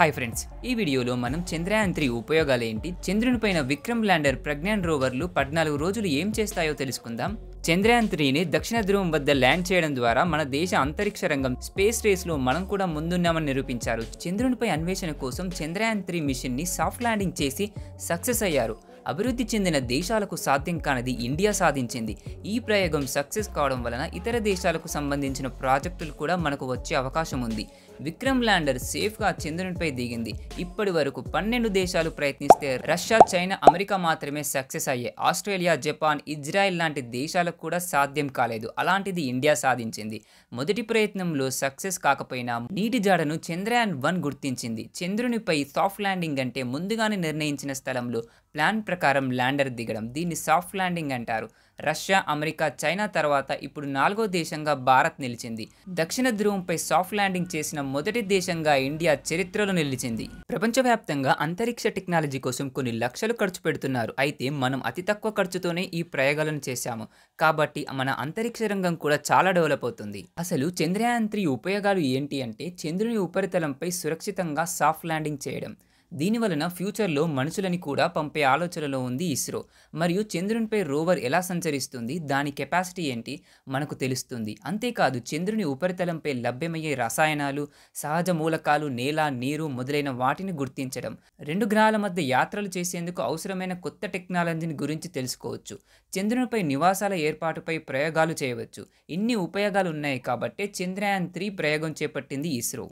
hi friends ఈ వీడియోలో మనం చంద్రయాన్ త్రీ ఉపయోగాలు ఏంటి చంద్రుని పైన విక్రమ్ ల్యాండర్ ప్రజ్ఞాన్ రోవర్లు పద్నాలుగు రోజులు ఏం చేస్తాయో తెలుసుకుందాం చంద్రయాన్ త్రీని దక్షిణ ధ్రువం వద్ద ల్యాండ్ చేయడం ద్వారా మన దేశ అంతరిక్ష రంగం స్పేస్ రేస్లో మనం కూడా ముందున్నామని నిరూపించారు చంద్రునిపై అన్వేషణ కోసం చంద్రయాన్ త్రీ మిషన్ని సాఫ్ట్ ల్యాండింగ్ చేసి సక్సెస్ అయ్యారు అభివృద్ధి చెందిన దేశాలకు సాధ్యం కానిది ఇండియా సాధించింది ఈ ప్రయోగం సక్సెస్ కావడం వలన ఇతర దేశాలకు సంబంధించిన ప్రాజెక్టులు కూడా మనకు వచ్చే అవకాశం ఉంది విక్రమ్ ల్యాండర్ సేఫ్గా చంద్రునిపై దిగింది ఇప్పటి వరకు పన్నెండు దేశాలు ప్రయత్నిస్తే రష్యా చైనా అమెరికా మాత్రమే సక్సెస్ అయ్యే ఆస్ట్రేలియా జపాన్ ఇజ్రాయెల్ లాంటి దేశాలకు కూడా సాధ్యం కాలేదు అలాంటిది ఇండియా సాధించింది మొదటి ప్రయత్నంలో సక్సెస్ కాకపోయినా నీటి జాడను చంద్రయాన్ వన్ గుర్తించింది చంద్రునిపై సాఫ్ట్ ల్యాండింగ్ అంటే ముందుగానే నిర్ణయించిన స్థలంలో ప్లాన్ ప్రకారం ల్యాండర్ దిగడం దీన్ని సాఫ్ట్ ల్యాండింగ్ అంటారు రష్యా అమెరికా చైనా తర్వాత ఇప్పుడు నాలుగో దేశంగా భారత్ నిలిచింది దక్షిణ ధ్రువంపై సాఫ్ట్ ల్యాండింగ్ చేసిన మొదటి దేశంగా ఇండియా చరిత్రలో నిలిచింది ప్రపంచవ్యాప్తంగా అంతరిక్ష టెక్నాలజీ కోసం కొన్ని లక్షలు ఖర్చు పెడుతున్నారు అయితే మనం అతి తక్కువ ఖర్చుతోనే ఈ ప్రయోగాలను చేశాము కాబట్టి మన అంతరిక్ష రంగం కూడా చాలా డెవలప్ అవుతుంది అసలు చంద్రయాన్ త్రీ ఉపయోగాలు ఏంటి అంటే చంద్రుని ఉపరితలంపై సురక్షితంగా సాఫ్ట్ ల్యాండింగ్ చేయడం దీనివలన ఫ్యూచర్లో మనుషులని కూడా పంపే ఆలోచనలో ఉంది ఇస్రో మరియు చంద్రునిపై రోవర్ ఎలా సంచరిస్తుంది దాని కెపాసిటీ ఏంటి మనకు తెలుస్తుంది అంతేకాదు చంద్రుని ఉపరితలంపై లభ్యమయ్యే రసాయనాలు సహజ మూలకాలు నేల నీరు మొదలైన వాటిని గుర్తించడం రెండు గ్రహాల మధ్య యాత్రలు చేసేందుకు అవసరమైన కొత్త టెక్నాలజీని గురించి తెలుసుకోవచ్చు చంద్రునిపై నివాసాల ఏర్పాటుపై ప్రయోగాలు చేయవచ్చు ఇన్ని ఉపయోగాలు ఉన్నాయి కాబట్టే చంద్రయాన్ త్రీ ప్రయోగం చేపట్టింది ఇస్రో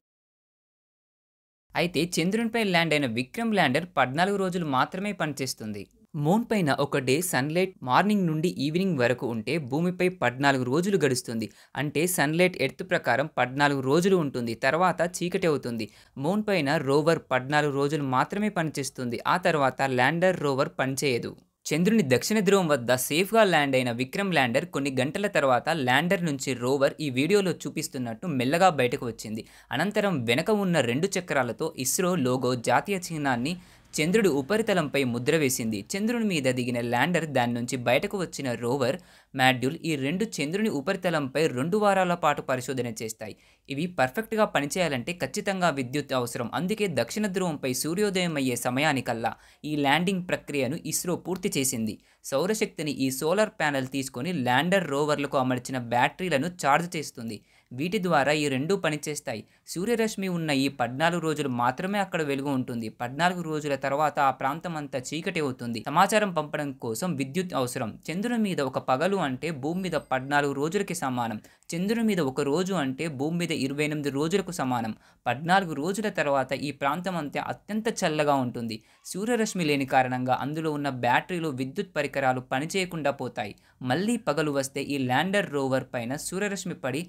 అయితే చంద్రునిపై ల్యాండ్ అయిన విక్రమ్ ల్యాండర్ పద్నాలుగు రోజులు మాత్రమే పనిచేస్తుంది మూన్ పైన ఒక డే సన్లైట్ మార్నింగ్ నుండి ఈవినింగ్ వరకు ఉంటే భూమిపై పద్నాలుగు రోజులు గడుస్తుంది అంటే సన్లైట్ ఎర్త్ ప్రకారం పద్నాలుగు రోజులు ఉంటుంది తర్వాత చీకటి అవుతుంది మూన్ పైన రోవర్ పద్నాలుగు రోజులు మాత్రమే పనిచేస్తుంది ఆ తర్వాత ల్యాండర్ రోవర్ పనిచేయదు చంద్రుని దక్షిణ ధ్రువం వద్ద సేఫ్గా ల్యాండ్ అయిన విక్రమ్ ల్యాండర్ కొన్ని గంటల తర్వాత ల్యాండర్ నుంచి రోవర్ ఈ వీడియోలో చూపిస్తున్నట్టు మెల్లగా బయటకు వచ్చింది అనంతరం వెనక ఉన్న రెండు చక్రాలతో ఇస్రో లోగో జాతీయ చిహ్నాన్ని చంద్రుడి ఉపరితలంపై ముద్ర వేసింది చంద్రుని మీద దిగిన ల్యాండర్ దాని నుంచి బయటకు వచ్చిన రోవర్ మాడ్యూల్ ఈ రెండు చంద్రుని ఉపరితలంపై రెండు వారాల పాటు పరిశోధన చేస్తాయి ఇవి పర్ఫెక్ట్గా పనిచేయాలంటే ఖచ్చితంగా విద్యుత్ అవసరం అందుకే దక్షిణ ధ్రువంపై సూర్యోదయం అయ్యే సమయానికల్లా ఈ ల్యాండింగ్ ప్రక్రియను ఇస్రో పూర్తి చేసింది సౌరశక్తిని ఈ సోలార్ ప్యానెల్ తీసుకొని ల్యాండర్ రోవర్లకు అమర్చిన బ్యాటరీలను ఛార్జ్ చేస్తుంది వీటి ద్వారా ఈ రెండూ పనిచేస్తాయి సూర్యరశ్మి ఉన్న ఈ పద్నాలుగు రోజులు మాత్రమే అక్కడ వెలుగు ఉంటుంది పద్నాలుగు రోజుల తర్వాత ఆ ప్రాంతం అంతా చీకటి అవుతుంది సమాచారం పంపడం కోసం విద్యుత్ అవసరం చంద్రుని మీద ఒక పగలు అంటే భూమి మీద పద్నాలుగు రోజులకి సమానం చంద్రుని మీద ఒక రోజు అంటే భూమి మీద ఇరవై ఎనిమిది రోజులకు సమానం పద్నాలుగు రోజుల తర్వాత ఈ ప్రాంతం అంతా అత్యంత చల్లగా ఉంటుంది సూర్యరశ్మి లేని కారణంగా అందులో ఉన్న బ్యాటరీలు విద్యుత్ పరికరాలు పనిచేయకుండా పోతాయి మళ్ళీ పగలు వస్తే ఈ ల్యాండర్ రోవర్ పైన సూర్యరశ్మి పడి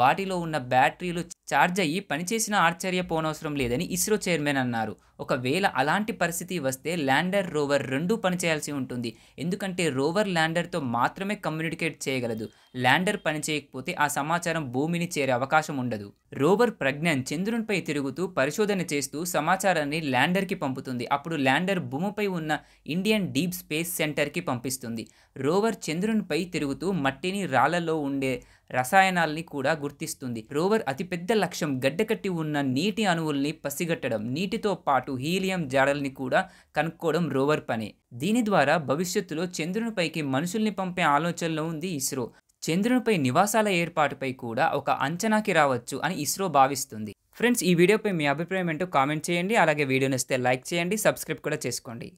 వాటిలో ఉన్న బ్యాటరీలు ఛార్జ్ అయ్యి పనిచేసిన ఆశ్చర్యపోనవసరం లేదని ఇస్రో చైర్మన్ అన్నారు ఒకవేళ అలాంటి పరిస్థితి వస్తే ల్యాండర్ రోవర్ రెండూ పనిచేయాల్సి ఉంటుంది ఎందుకంటే రోవర్ ల్యాండర్తో మాత్రమే కమ్యూనికేట్ కమ్యూనికేట్ చేయగలదు ల్యాండర్ పనిచేయకపోతే ఆ సమాచారం భూమిని చేరే అవకాశం ఉండదు రోవర్ ప్రజ్ఞాన్ చంద్రునిపై తిరుగుతూ పరిశోధన చేస్తూ సమాచారాన్ని ల్యాండర్కి పంపుతుంది అప్పుడు ల్యాండర్ భూమిపై ఉన్న ఇండియన్ డీప్ స్పేస్ సెంటర్కి పంపిస్తుంది రోవర్ చంద్రునిపై తిరుగుతూ మట్టిని రాళ్లలో ఉండే రసాయనాల్ని కూడా గుర్తిస్తుంది రోవర్ అతిపెద్ద లక్ష్యం గడ్డకట్టి ఉన్న నీటి అణువుల్ని పసిగట్టడం నీటితో పాటు హీలియం జాడల్ని కూడా కనుక్కోవడం రోవర్ పని దీని ద్వారా భవిష్యత్తులో చంద్రునిపైకి మనుషుల్ని పంపే ఆలోచనలో ఉంది ఇస్రో చంద్రునిపై నివాసాల ఏర్పాటుపై కూడా ఒక అంచనాకి రావచ్చు అని ఇస్రో భావిస్తుంది ఫ్రెండ్స్ ఈ వీడియోపై మీ అభిప్రాయం ఏంటో కామెంట్ చేయండి అలాగే వీడియో నచ్చితే లైక్ చేయండి సబ్స్క్రైబ్ కూడా చేసుకోండి